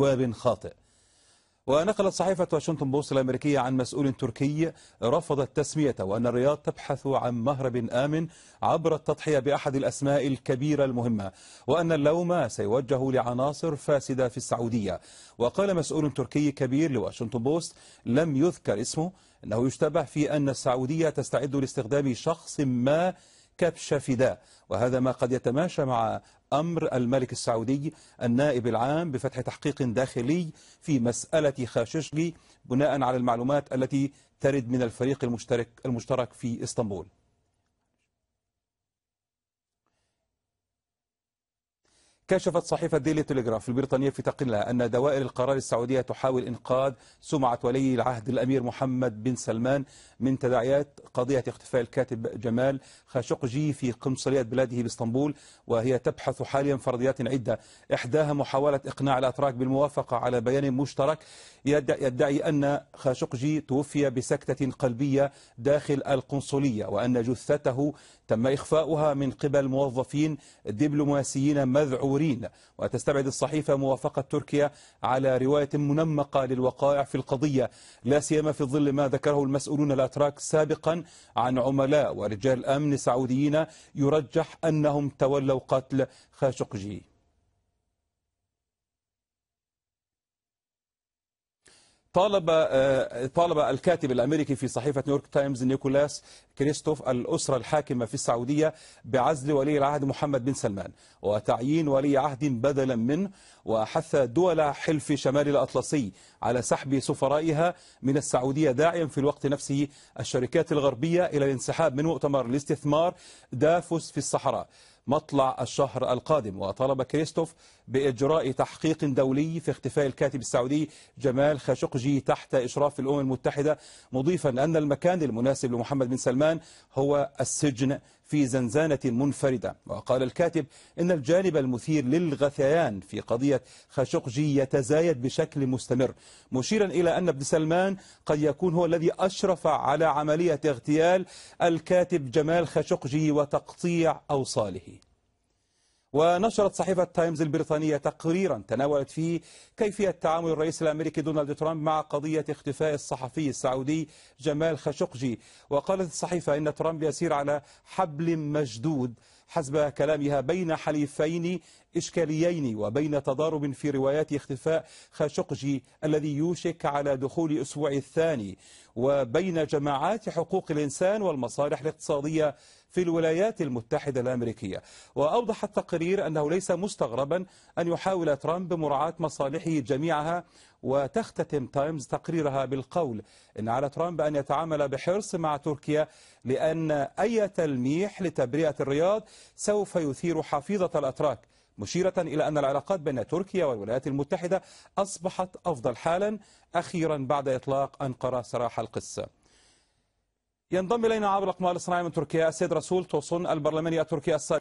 جواب خاطئ ونقلت صحيفة واشنطن بوست الأمريكية عن مسؤول تركي رفض التسمية وأن الرياض تبحث عن مهرب آمن عبر التضحية بأحد الأسماء الكبيرة المهمة وأن اللوم سيوجه لعناصر فاسدة في السعودية وقال مسؤول تركي كبير لواشنطن بوست لم يذكر اسمه أنه يشتبه في أن السعودية تستعد لاستخدام شخص ما كبش فداء وهذا ما قد يتماشى مع أمر الملك السعودي النائب العام بفتح تحقيق داخلي في مسألة خاششقي بناء على المعلومات التي ترد من الفريق المشترك, المشترك في إسطنبول كشفت صحيفة ديلي تلغراف البريطانية في تقريرها أن دوائر القرار السعودية تحاول إنقاذ سمعة ولي العهد الأمير محمد بن سلمان من تداعيات قضية اختفاء الكاتب جمال خاشقجي في قنصلية بلاده باسطنبول وهي تبحث حاليا فرضيات عدة إحداها محاولة إقناع الأتراك بالموافقة على بيان مشترك يدعي أن خاشقجي توفي بسكتة قلبية داخل القنصلية وأن جثته تم إخفاؤها من قبل موظفين دبلوماسيين مذعورين المنصورين وتستبعد الصحيفة موافقة تركيا على رواية منمقة للوقائع في القضية لا سيما في ظل ما ذكره المسؤولون الأتراك سابقا عن عملاء ورجال أمن سعوديين يرجح أنهم تولوا قتل خاشقجي طالب آه، طالب الكاتب الامريكي في صحيفه نيويورك تايمز نيكولاس كريستوف الاسره الحاكمه في السعوديه بعزل ولي العهد محمد بن سلمان وتعيين ولي عهد بدلا منه وحث دول حلف شمال الاطلسي على سحب سفرائها من السعوديه داعيا في الوقت نفسه الشركات الغربيه الى الانسحاب من مؤتمر الاستثمار دافوس في الصحراء مطلع الشهر القادم وطلب كريستوف بإجراء تحقيق دولي في اختفاء الكاتب السعودي جمال خاشقجي تحت إشراف الأمم المتحدة مضيفا أن المكان المناسب لمحمد بن سلمان هو السجن في زنزانة منفردة وقال الكاتب إن الجانب المثير للغثيان في قضية خاشقجي يتزايد بشكل مستمر مشيرا إلى أن ابن سلمان قد يكون هو الذي أشرف على عملية اغتيال الكاتب جمال خاشقجي وتقطيع أوصاله ونشرت صحيفة تايمز البريطانية تقريرا تناولت فيه كيفية تعامل الرئيس الأمريكي دونالد ترامب مع قضية اختفاء الصحفي السعودي جمال خاشقجي وقالت الصحيفة إن ترامب يسير على حبل مشدود حسب كلامها بين حليفين إشكاليين وبين تضارب في روايات اختفاء خاشقجي الذي يوشك على دخول أسبوع الثاني وبين جماعات حقوق الإنسان والمصالح الاقتصادية في الولايات المتحدة الأمريكية وأوضح التقرير أنه ليس مستغربا أن يحاول ترامب مراعاة مصالحه جميعها وتختتم تايمز تقريرها بالقول إن على ترامب أن يتعامل بحرص مع تركيا لأن أي تلميح لتبرئة الرياض سوف يثير حفيظة الأتراك مشيرة إلى أن العلاقات بين تركيا والولايات المتحدة أصبحت أفضل حالا أخيرا بعد إطلاق أنقرة سراح القصة ينضم إلينا عبر الأقمار الصناعية من تركيا السيد رسول توصن البرلماني التركي السابق